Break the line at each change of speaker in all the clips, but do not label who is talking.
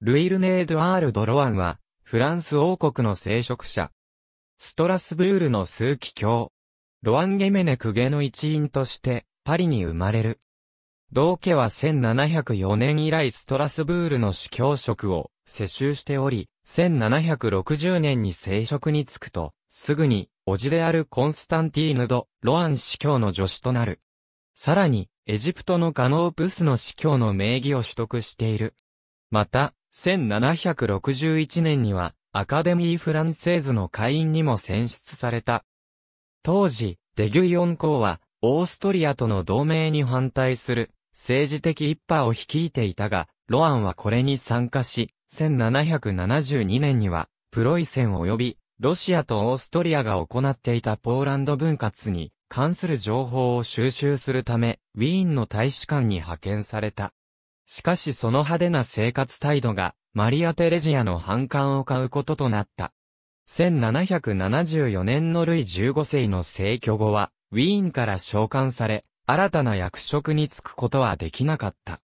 ルイルネード・アール・ドロワンは、フランス王国の聖職者。ストラスブールの数奇教。ロアンゲメネクゲの一員として、パリに生まれる。同家は1704年以来ストラスブールの司教職を世襲しており、1760年に聖職に就くと、すぐに、叔父であるコンスタンティーヌド・ロアン司教の助手となる。さらに、エジプトのカノープスの司教の名義を取得している。また、1761年には、アカデミー・フランセーズの会員にも選出された。当時、デギュイオン公は、オーストリアとの同盟に反対する、政治的一派を率いていたが、ロアンはこれに参加し、1772年には、プロイセン及び、ロシアとオーストリアが行っていたポーランド分割に関する情報を収集するため、ウィーンの大使館に派遣された。しかしその派手な生活態度が、マリア・テレジアの反感を買うこととなった。1774年のルイ15世の逝去後は、ウィーンから召喚され、新たな役職に就くことはできなかった。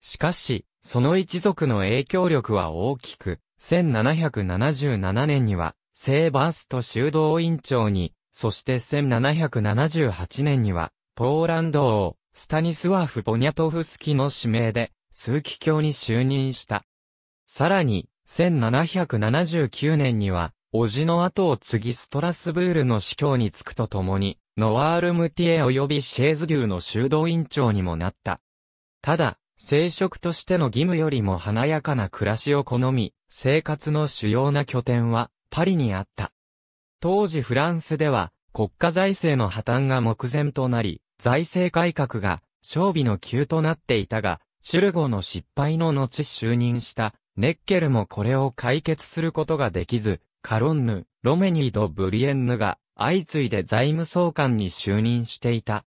しかし、その一族の影響力は大きく、1777年には、聖バースト修道院長に、そして1778年には、ポーランド王、スタニスワーフ・ボニャトフスキの指名で、枢機卿に就任した。さらに、1779年には、叔父の後を継ぎストラスブールの司教に就くとともに、ノワール・ムティエ及びシェーズ流の修道院長にもなった。ただ、聖職としての義務よりも華やかな暮らしを好み、生活の主要な拠点は、パリにあった。当時フランスでは、国家財政の破綻が目前となり、財政改革が、勝備の急となっていたが、シュルゴの失敗の後就任したネッケルもこれを解決することができず、カロンヌ、ロメニード・ブリエンヌが相次いで財務総監に就任していた。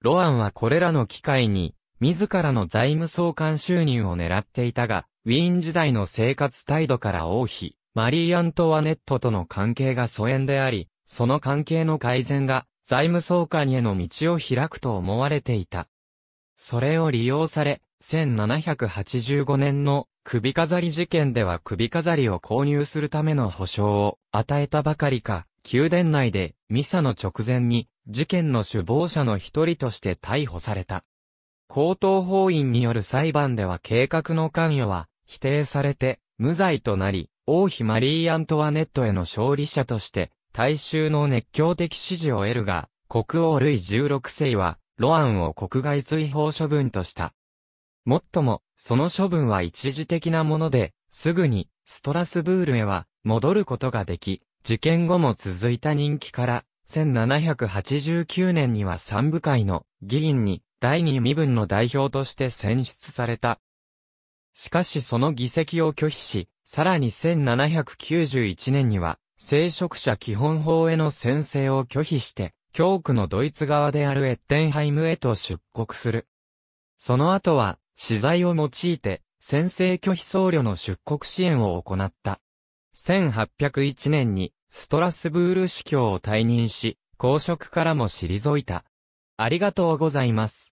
ロアンはこれらの機会に、自らの財務総監就任を狙っていたが、ウィーン時代の生活態度から王妃、マリー・アントワネットとの関係が疎遠であり、その関係の改善が財務総監への道を開くと思われていた。それを利用され、1785年の首飾り事件では首飾りを購入するための保証を与えたばかりか、宮殿内でミサの直前に事件の首謀者の一人として逮捕された。高等法院による裁判では計画の関与は否定されて無罪となり、王妃マリー・アントワネットへの勝利者として大衆の熱狂的支持を得るが、国王ルイ16世は、ロアンを国外追放処分とした。もっとも、その処分は一時的なもので、すぐに、ストラスブールへは、戻ることができ、事件後も続いた人気から、1789年には三部会の議員に第二身分の代表として選出された。しかしその議席を拒否し、さらに1791年には聖職者基本法への宣誓を拒否して、教区のドイツ側であるエッテンハイムへと出国する。その後は、資材を用いて、宣誓拒否僧侶の出国支援を行った。1801年に、ストラスブール司教を退任し、公職からも退いた。ありがとうございます。